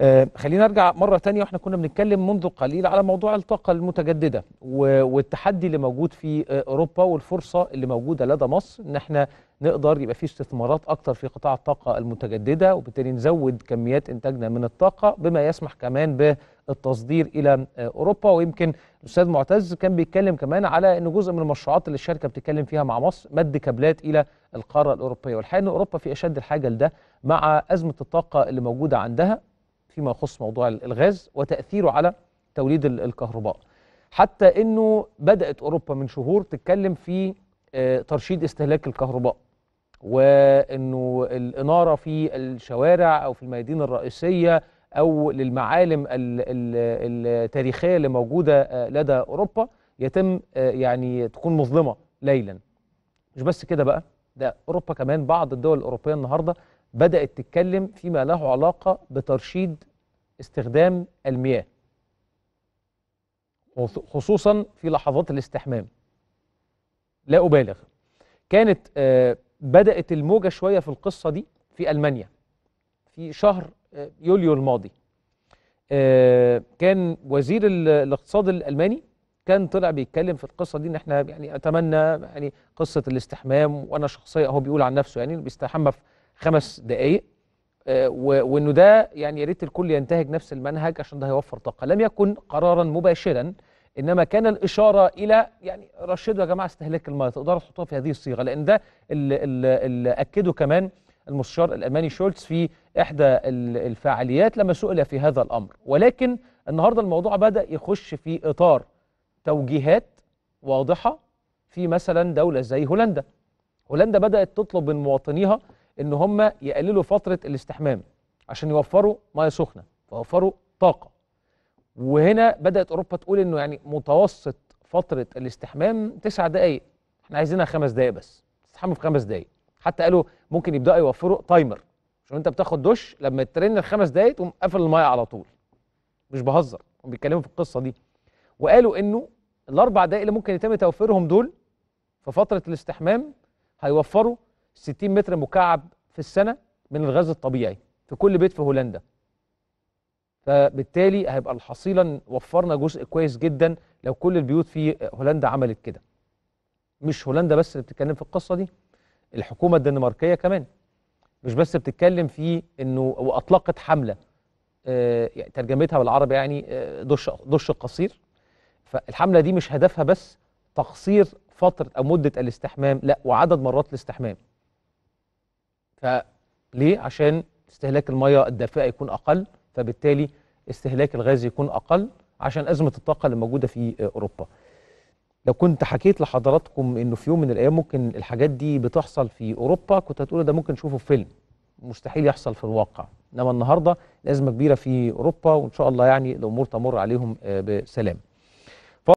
آه، خلينا ارجع مره تانية واحنا كنا بنتكلم منذ قليل على موضوع الطاقه المتجدده والتحدي اللي موجود في آه، اوروبا والفرصه اللي موجوده لدى مصر ان احنا نقدر يبقى في استثمارات اكتر في قطاع الطاقه المتجدده وبالتالي نزود كميات انتاجنا من الطاقه بما يسمح كمان بالتصدير الى آه، اوروبا ويمكن الاستاذ معتز كان بيتكلم كمان على ان جزء من المشروعات اللي الشركه بتتكلم فيها مع مصر مد كابلات الى القاره الاوروبيه والحقيقه ان اوروبا في اشد الحاجه لده مع ازمه الطاقه اللي موجوده عندها فيما يخص موضوع الغاز وتأثيره على توليد الكهرباء حتى أنه بدأت أوروبا من شهور تتكلم في آه، ترشيد استهلاك الكهرباء وأنه الإنارة في الشوارع أو في الميادين الرئيسية أو للمعالم التاريخية اللي موجودة آه، لدى أوروبا يتم آه، يعني تكون مظلمة ليلا مش بس كده بقى ده أوروبا كمان بعض الدول الأوروبية النهاردة بدأت تتكلم فيما له علاقة بترشيد استخدام المياه خصوصا في لحظات الاستحمام لا أبالغ كانت آه، بدأت الموجة شوية في القصة دي في ألمانيا في شهر آه، يوليو الماضي آه، كان وزير الاقتصاد الألماني كان طلع بيتكلم في القصه دي ان احنا يعني اتمنى يعني قصه الاستحمام وانا شخصيا هو بيقول عن نفسه يعني بيستحمى في خمس دقائق آه، وانه ده يعني يا ريت الكل ينتهج نفس المنهج عشان ده هيوفر طاقه لم يكن قرارا مباشرا انما كان الاشاره الى يعني رشدوا يا جماعه استهلاك الماء تقدروا تحطوها في هذه الصيغه لان ده اللي اكده كمان المستشار الالماني شولتز في احدى الفعاليات لما سئل في هذا الامر ولكن النهارده الموضوع بدا يخش في اطار توجيهات واضحه في مثلا دوله زي هولندا هولندا بدات تطلب من مواطنيها ان هم يقللوا فتره الاستحمام عشان يوفروا ميه سخنه ويوفروا طاقه وهنا بدات اوروبا تقول انه يعني متوسط فتره الاستحمام تسع دقائق احنا عايزينها خمس دقائق بس تستحموا في خمس دقائق حتى قالوا ممكن يبداوا يوفروا تايمر عشان انت بتاخد دش لما ترن الخمس دقائق تقوم قافل الميه على طول مش بهزر هم بيتكلموا في القصه دي وقالوا انه الاربع دقائق اللي ممكن يتم توفيرهم دول في فتره الاستحمام هيوفروا 60 متر مكعب في السنة من الغاز الطبيعي في كل بيت في هولندا فبالتالي هيبقى الحصيلة وفرنا جزء كويس جدا لو كل البيوت في هولندا عملت كده مش هولندا بس اللي بتتكلم في القصة دي الحكومة الدنماركية كمان مش بس بتتكلم في انه واطلقت حملة آه يعني ترجمتها بالعربي يعني آه، دش دش قصير فالحملة دي مش هدفها بس تقصير فترة او مدة الاستحمام لا وعدد مرات الاستحمام فليه عشان استهلاك المياه الدافئه يكون اقل فبالتالي استهلاك الغاز يكون اقل عشان ازمه الطاقه اللي موجوده في اوروبا لو كنت حكيت لحضراتكم انه في يوم من الايام ممكن الحاجات دي بتحصل في اوروبا كنت هتقولوا ده ممكن نشوفه في فيلم مستحيل يحصل في الواقع انما النهارده ازمه كبيره في اوروبا وان شاء الله يعني الامور تمر عليهم آه، بسلام